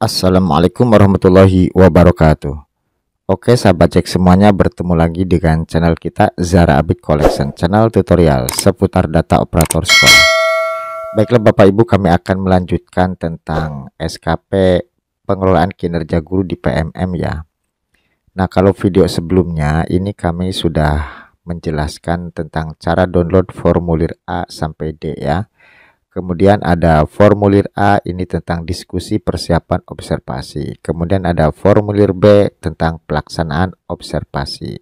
Assalamualaikum warahmatullahi wabarakatuh Oke sahabat cek semuanya bertemu lagi dengan channel kita Zara Abid Collection Channel tutorial seputar data operator sekolah Baiklah Bapak Ibu kami akan melanjutkan tentang SKP pengelolaan kinerja guru di PMM ya Nah kalau video sebelumnya ini kami sudah menjelaskan tentang cara download formulir A sampai D ya Kemudian ada formulir A ini tentang diskusi persiapan observasi. Kemudian ada formulir B tentang pelaksanaan observasi.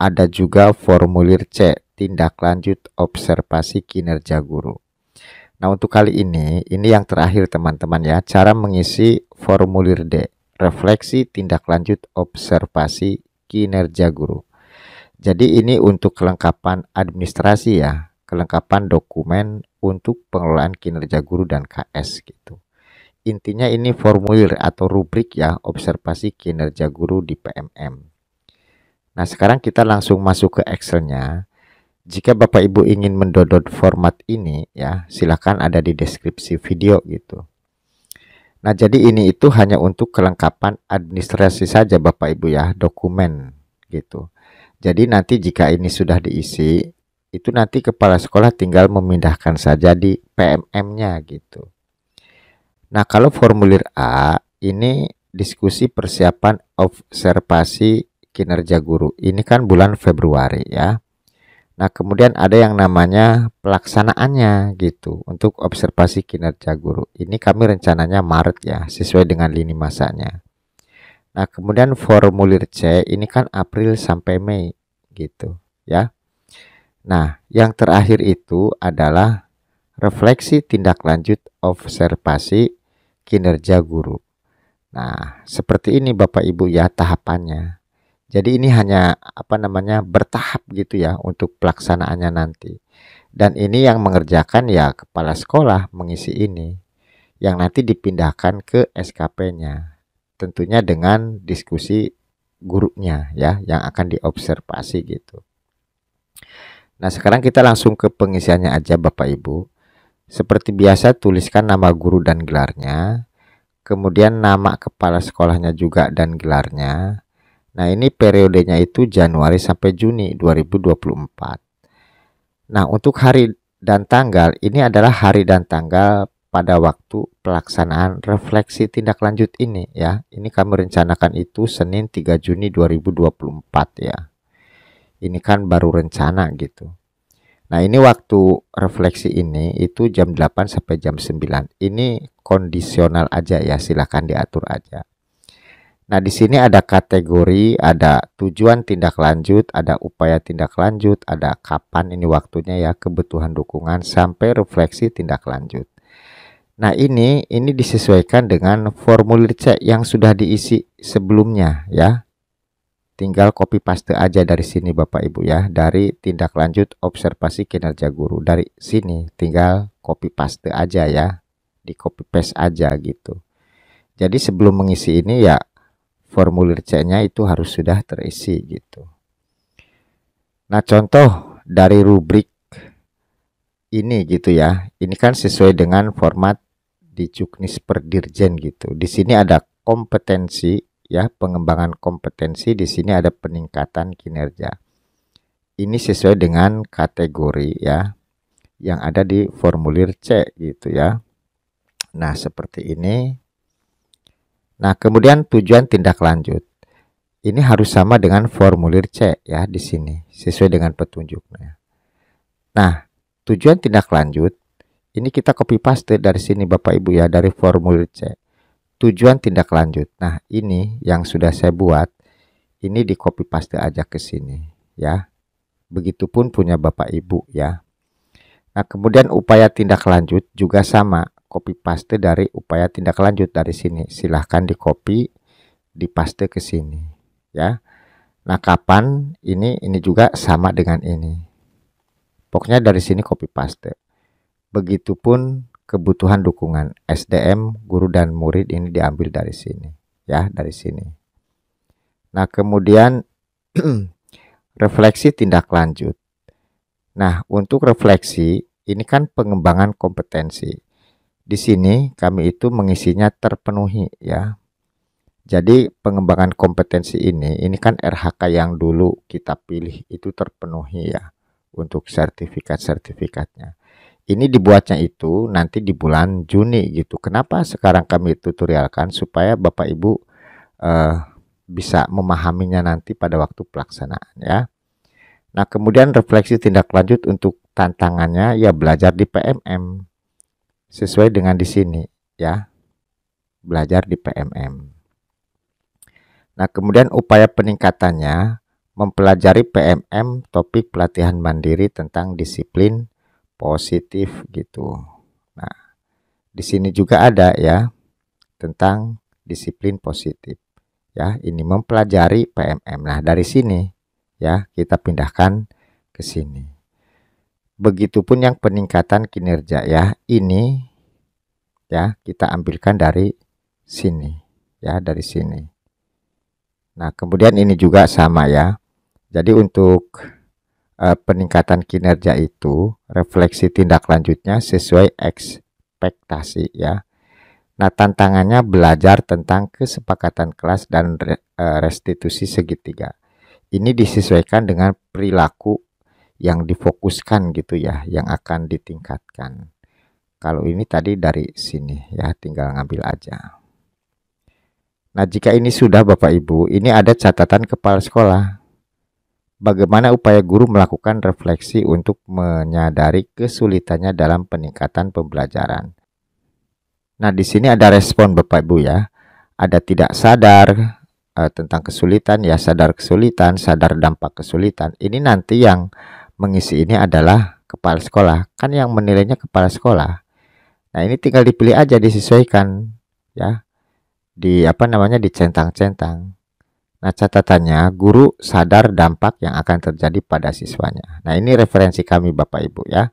Ada juga formulir C, tindak lanjut observasi kinerja guru. Nah, untuk kali ini, ini yang terakhir teman-teman ya, cara mengisi formulir D, refleksi tindak lanjut observasi kinerja guru. Jadi ini untuk kelengkapan administrasi ya kelengkapan dokumen untuk pengelolaan kinerja guru dan KS gitu. Intinya ini formulir atau rubrik ya observasi kinerja guru di PMM. Nah sekarang kita langsung masuk ke Excelnya. Jika Bapak Ibu ingin mendownload format ini ya silahkan ada di deskripsi video gitu. Nah jadi ini itu hanya untuk kelengkapan administrasi saja Bapak Ibu ya dokumen gitu. Jadi nanti jika ini sudah diisi itu nanti kepala sekolah tinggal memindahkan saja di PMM-nya gitu. Nah, kalau formulir A ini diskusi persiapan observasi kinerja guru. Ini kan bulan Februari ya. Nah, kemudian ada yang namanya pelaksanaannya gitu untuk observasi kinerja guru. Ini kami rencananya Maret ya, sesuai dengan lini masanya. Nah, kemudian formulir C ini kan April sampai Mei gitu ya. Nah, yang terakhir itu adalah refleksi tindak lanjut observasi kinerja guru. Nah, seperti ini Bapak Ibu ya tahapannya. Jadi ini hanya apa namanya bertahap gitu ya untuk pelaksanaannya nanti. Dan ini yang mengerjakan ya kepala sekolah mengisi ini yang nanti dipindahkan ke SKP-nya. Tentunya dengan diskusi gurunya ya yang akan diobservasi gitu. Nah sekarang kita langsung ke pengisiannya aja Bapak Ibu. Seperti biasa tuliskan nama guru dan gelarnya, kemudian nama kepala sekolahnya juga dan gelarnya. Nah ini periodenya itu Januari sampai Juni 2024. Nah untuk hari dan tanggal ini adalah hari dan tanggal pada waktu pelaksanaan refleksi tindak lanjut ini ya. Ini kami rencanakan itu Senin 3 Juni 2024 ya ini kan baru rencana gitu. Nah, ini waktu refleksi ini itu jam 8 sampai jam 9. Ini kondisional aja ya, silahkan diatur aja. Nah, di sini ada kategori, ada tujuan tindak lanjut, ada upaya tindak lanjut, ada kapan ini waktunya ya, kebutuhan dukungan sampai refleksi tindak lanjut. Nah, ini ini disesuaikan dengan formulir C yang sudah diisi sebelumnya ya. Tinggal copy paste aja dari sini Bapak Ibu ya, dari tindak lanjut observasi kinerja guru. Dari sini tinggal copy paste aja ya, di copy paste aja gitu. Jadi sebelum mengisi ini ya formulir C-nya itu harus sudah terisi gitu. Nah, contoh dari rubrik ini gitu ya. Ini kan sesuai dengan format di juknis per Dirjen gitu. Di sini ada kompetensi ya pengembangan kompetensi di sini ada peningkatan kinerja ini sesuai dengan kategori ya yang ada di formulir C gitu ya nah seperti ini nah kemudian tujuan tindak lanjut ini harus sama dengan formulir C ya di sini sesuai dengan petunjuknya nah tujuan tindak lanjut ini kita copy paste dari sini Bapak Ibu ya dari formulir C tujuan tindak lanjut. Nah, ini yang sudah saya buat, ini di copy paste aja ke sini ya. Begitupun punya Bapak Ibu ya. Nah, kemudian upaya tindak lanjut juga sama, copy paste dari upaya tindak lanjut dari sini. Silahkan di copy, di paste ke sini ya. Nah, kapan ini ini juga sama dengan ini. Pokoknya dari sini copy paste. Begitupun kebutuhan dukungan SDM guru dan murid ini diambil dari sini ya dari sini. Nah kemudian refleksi tindak lanjut. Nah untuk refleksi ini kan pengembangan kompetensi. Di sini kami itu mengisinya terpenuhi ya. Jadi pengembangan kompetensi ini ini kan RHK yang dulu kita pilih itu terpenuhi ya untuk sertifikat-sertifikatnya ini dibuatnya itu nanti di bulan Juni gitu. Kenapa sekarang kami tutorialkan supaya Bapak Ibu eh, bisa memahaminya nanti pada waktu pelaksanaan ya. Nah, kemudian refleksi tindak lanjut untuk tantangannya ya belajar di PMM sesuai dengan di sini ya. Belajar di PMM. Nah, kemudian upaya peningkatannya mempelajari PMM topik pelatihan mandiri tentang disiplin positif gitu. Nah, di sini juga ada ya tentang disiplin positif. Ya, ini mempelajari PMM. Nah, dari sini ya kita pindahkan ke sini. Begitupun yang peningkatan kinerja ya. Ini ya kita ambilkan dari sini ya, dari sini. Nah, kemudian ini juga sama ya. Jadi untuk Eh, peningkatan kinerja itu refleksi tindak lanjutnya sesuai ekspektasi ya. Nah, tantangannya belajar tentang kesepakatan kelas dan eh, restitusi segitiga. Ini disesuaikan dengan perilaku yang difokuskan gitu ya, yang akan ditingkatkan. Kalau ini tadi dari sini ya, tinggal ngambil aja. Nah, jika ini sudah Bapak Ibu, ini ada catatan kepala sekolah bagaimana upaya guru melakukan refleksi untuk menyadari kesulitannya dalam peningkatan pembelajaran. Nah, di sini ada respon Bapak Ibu ya. Ada tidak sadar eh, tentang kesulitan, ya sadar kesulitan, sadar dampak kesulitan. Ini nanti yang mengisi ini adalah kepala sekolah. Kan yang menilainya kepala sekolah. Nah, ini tinggal dipilih aja disesuaikan ya. Di apa namanya dicentang-centang. Nah, catatannya, guru sadar dampak yang akan terjadi pada siswanya. Nah, ini referensi kami Bapak Ibu ya.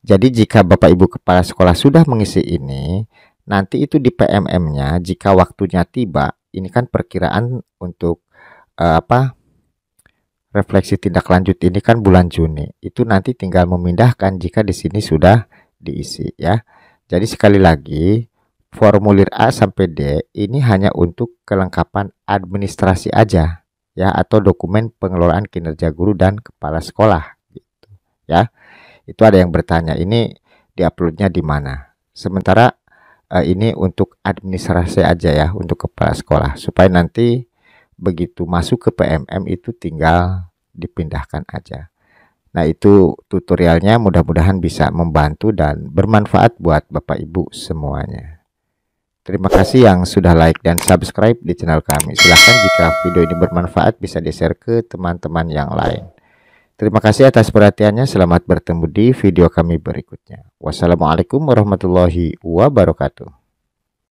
Jadi jika Bapak Ibu kepala sekolah sudah mengisi ini, nanti itu di PMM-nya jika waktunya tiba, ini kan perkiraan untuk uh, apa? Refleksi tindak lanjut ini kan bulan Juni. Itu nanti tinggal memindahkan jika di sini sudah diisi ya. Jadi sekali lagi formulir A sampai D ini hanya untuk kelengkapan administrasi aja ya atau dokumen pengelolaan kinerja guru dan kepala sekolah gitu ya. Itu ada yang bertanya ini diuploadnya di mana. Sementara eh, ini untuk administrasi aja ya untuk kepala sekolah supaya nanti begitu masuk ke PMM itu tinggal dipindahkan aja. Nah, itu tutorialnya mudah-mudahan bisa membantu dan bermanfaat buat Bapak Ibu semuanya. Terima kasih yang sudah like dan subscribe di channel kami. Silahkan jika video ini bermanfaat bisa di-share ke teman-teman yang lain. Terima kasih atas perhatiannya. Selamat bertemu di video kami berikutnya. Wassalamualaikum warahmatullahi wabarakatuh.